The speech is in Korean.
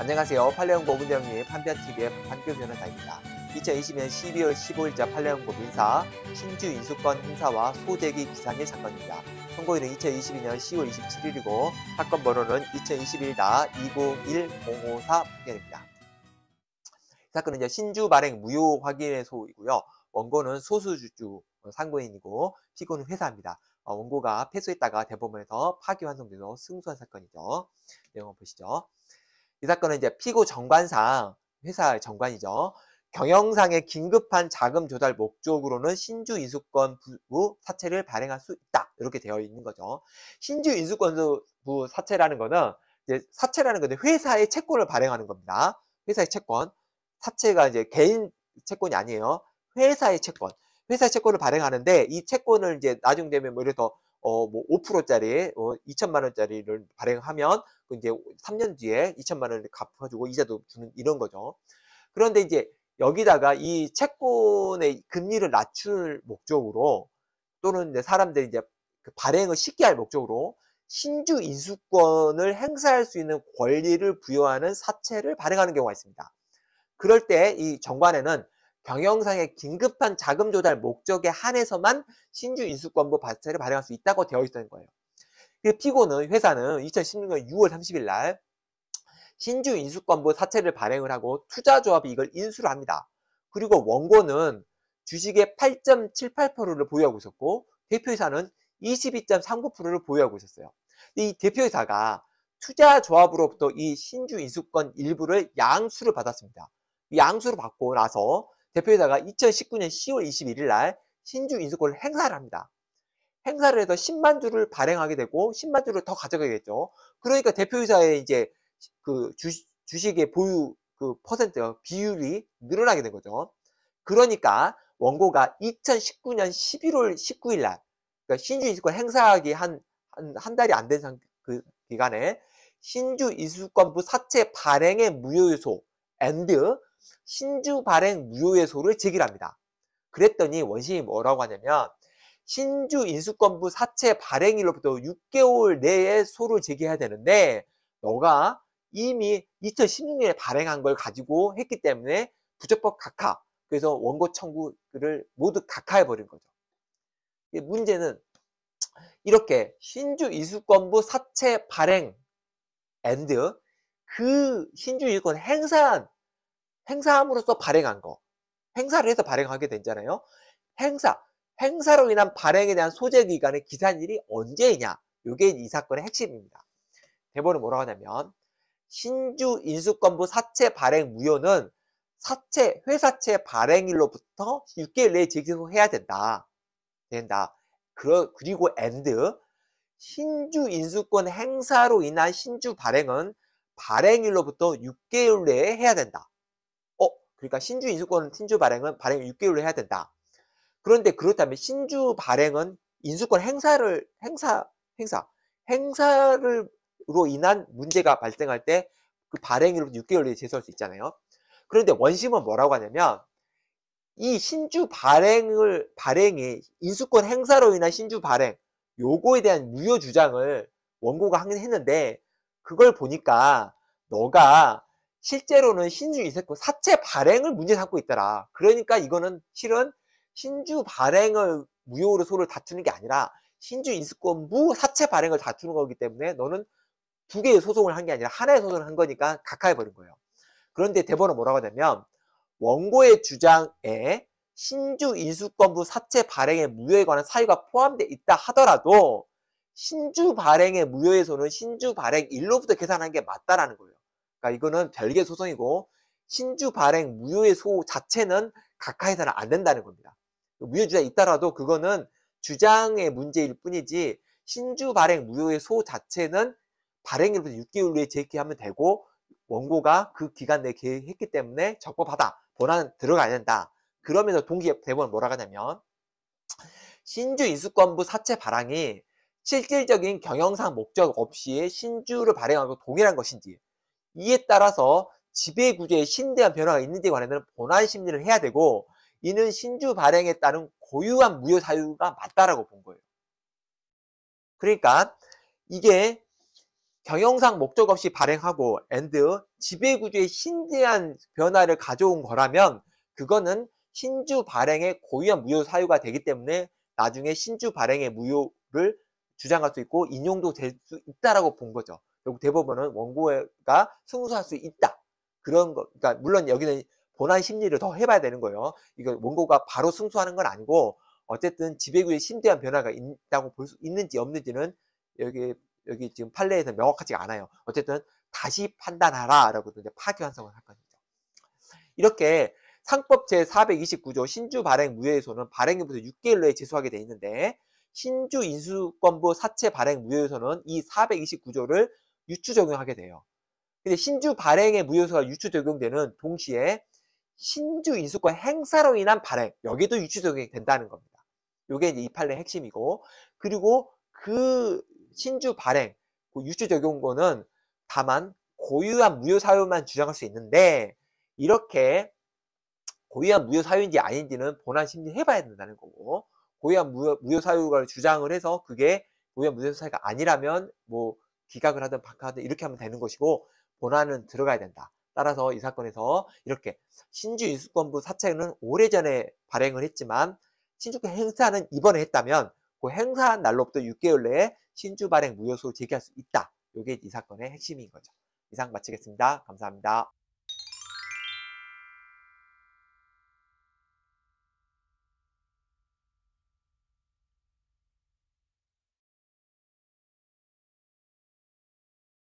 안녕하세요. 팔레온고 문대원님판별 t v 의 판교 변호사입니다. 2020년 12월 15일자 팔레온고 민사 신주 인수권 행사와 소재기 기상의 사건입니다. 선고일은 2022년 10월 27일이고 사건 번호는 2021-291-054 판결입니다. 사건은 신주 발행 무효 확인의소이고요. 원고는 소수주주 상고인이고 피고는 회사입니다. 어, 원고가 패소했다가 대법원에서 파기환송돼서 승소한 사건이죠. 내용을 보시죠. 이 사건은 이제 피고 정관상 회사 정관이죠. 경영상의 긴급한 자금 조달 목적으로는 신주 인수권부 사채를 발행할 수 있다. 이렇게 되어 있는 거죠. 신주 인수권부 사채라는 거는 이제 사채라는 건데 회사의 채권을 발행하는 겁니다. 회사의 채권. 사채가 이제 개인 채권이 아니에요. 회사의 채권. 회사의 채권을 발행하는데 이 채권을 이제 나중 되면 뭐 예를 들 어뭐 5%짜리 어 2천만 뭐 어 원짜리를 발행하면 그 이제 3년 뒤에 2천만 원을 갚아주고 이자도 주는 이런 거죠. 그런데 이제 여기다가 이 채권의 금리를 낮출 목적으로 또는 이제 사람들이 이제 그 발행을 쉽게 할 목적으로 신주 인수권을 행사할 수 있는 권리를 부여하는 사채를 발행하는 경우가 있습니다. 그럴 때 이 정관에는 경영상의 긴급한 자금 조달 목적에 한해서만 신주 인수권부 사채를 발행할 수 있다고 되어 있다는 거예요. 그 피고는 회사는 2016년 6월 30일 날 신주 인수권부 사채를 발행을 하고 투자조합이 이걸 인수를 합니다. 그리고 원고는 주식의 8.78%를 보유하고 있었고 대표이사는 22.39%를 보유하고 있었어요. 이 대표이사가 투자조합으로부터 이 신주 인수권 일부를 양수를 받았습니다. 양수를 받고 나서 대표이사가 2019년 10월 21일 날 신주 인수권을 행사를 합니다. 행사를 해서 10만 주를 발행하게 되고 10만 주를 더 가져가게 됐죠. 그러니까 대표이사의 이제 그 주, 주식의 보유 그 퍼센트 비율이 늘어나게 된 거죠. 그러니까 원고가 2019년 11월 19일 날 그러니까 신주 인수권 행사하기 한한 한 달이 안 된 그 기간에 신주 인수권부 사채 발행의 무효 요소 and 신주 발행 무효 요소를 제기합니다. 그랬더니 원심이 뭐라고 하냐면 신주 인수권부 사채 발행일로부터 6개월 내에 소를 제기해야 되는데 너가 이미 2016년에 발행한 걸 가지고 했기 때문에 부적법 각하 그래서 원고 청구를 모두 각하해 버린 거죠. 문제는 이렇게 신주 인수권부 사채 발행 앤드 그 신주 인수권 행사한 행사함으로써 발행한 거 행사를 해서 발행하게 되잖아요. 행사 행사로 인한 발행에 대한 소재 기간의 기산일이 언제이냐 이게 이 사건의 핵심입니다. 대본은 뭐라고 하냐면 신주 인수권부 사채 발행 무효는 사채 회사채 발행일로부터 6개월 내에 제기소해야 된다. 된다. 그리고 엔드 신주 인수권 행사로 인한 신주 발행은 발행일로부터 6개월 내에 해야 된다. 어, 그러니까 신주 인수권 신주 발행은 발행 6개월로 해야 된다. 그런데 그렇다면 신주 발행은 인수권 행사를 행사 행사 행사를로 인한 문제가 발생할 때 그 발행일로부터 6개월 내에 제소할 수 있잖아요. 그런데 원심은 뭐라고 하냐면 이 신주 발행을 발행이 인수권 행사로 인한 신주 발행 요거에 대한 무효 주장을 원고가 하긴 했는데 그걸 보니까 너가 실제로는 신주 이세권 사채 발행을 문제 삼고 있더라. 그러니까 이거는 실은 신주 발행을 무효로 소를 다투는 게 아니라 신주 인수권 부 사채 발행을 다투는 거기 때문에 너는 두 개의 소송을 한 게 아니라 하나의 소송을 한 거니까 각하해 버린 거예요. 그런데 대법원은 뭐라고 하냐면 원고의 주장에 신주 인수권부 사채 발행의 무효에 관한 사유가 포함되어 있다 하더라도 신주 발행의 무효에서는 신주 발행 일로부터 계산한 게 맞다라는 거예요. 그러니까 이거는 별개 소송이고 신주 발행 무효의 소 자체는 각하해서는 안 된다는 겁니다. 무효주장 있다라도 그거는 주장의 문제일 뿐이지 신주 발행 무효의 소 자체는 발행일부터 6개월 후에 제기하면 되고 원고가 그 기간 내에 계획했기 때문에 적법하다. 본안은 들어가야 된다. 그러면서 동기 대본원 뭐라 하냐면 신주 인수권부 사채 발행이 실질적인 경영상 목적 없이 신주를 발행하고 동일한 것인지 이에 따라서 지배구조의 신대한 변화가 있는지에 관해서는 본안 심리를 해야 되고 이는 신주 발행에 따른 고유한 무효 사유가 맞다라고 본 거예요. 그러니까 이게 경영상 목적 없이 발행하고 앤드 지배구조의 신대한 변화를 가져온 거라면 그거는 신주 발행의 고유한 무효 사유가 되기 때문에 나중에 신주 발행의 무효를 주장할 수 있고 인용도 될 수 있다라고 본 거죠. 결국 대법원은 원고가 승소할 수 있다. 그런 거, 그러니까 물론 여기는 보안 심리를 더 해봐야 되는 거예요. 이거 원고가 바로 승소하는건 아니고 어쨌든 지배구의 심대한 변화가 있다고 볼 수 있는지 없는지는 여기 여기 지금 판례에서 명확하지가 않아요. 어쨌든 다시 판단하라라고 이제 파기환송을 할 겁니다. 이렇게 상법 제429조 신주 발행 무효에서는 발행일부터 6개월 내에 제소하게 돼 있는데 신주 인수권부 사채 발행 무효에서는 이 429조를 유추 적용하게 돼요. 근데 신주 발행의 무효수가 유추 적용되는 동시에 신주 인수권 행사로 인한 발행 여기도 유치적용이 된다는 겁니다. 이게 이제 이 판례 핵심이고 그리고 그 신주 발행 그 유치 적용권은 다만 고유한 무효 사유만 주장할 수 있는데 이렇게 고유한 무효 사유인지 아닌지는 본안 심리 해봐야 된다는 거고 고유한 무효, 무효 사유를 주장을 해서 그게 고유한 무효 사유가 아니라면 뭐 기각을 하든 박하든 이렇게 하면 되는 것이고 본안은 들어가야 된다. 따라서 이 사건에서 이렇게 신주인수권부 사채는 오래전에 발행을 했지만 신주권 행사는 이번에 했다면 그 행사한 날로부터 6개월 내에 신주 발행 무효소 제기할 수 있다. 이게 이 사건의 핵심인 거죠. 이상 마치겠습니다. 감사합니다.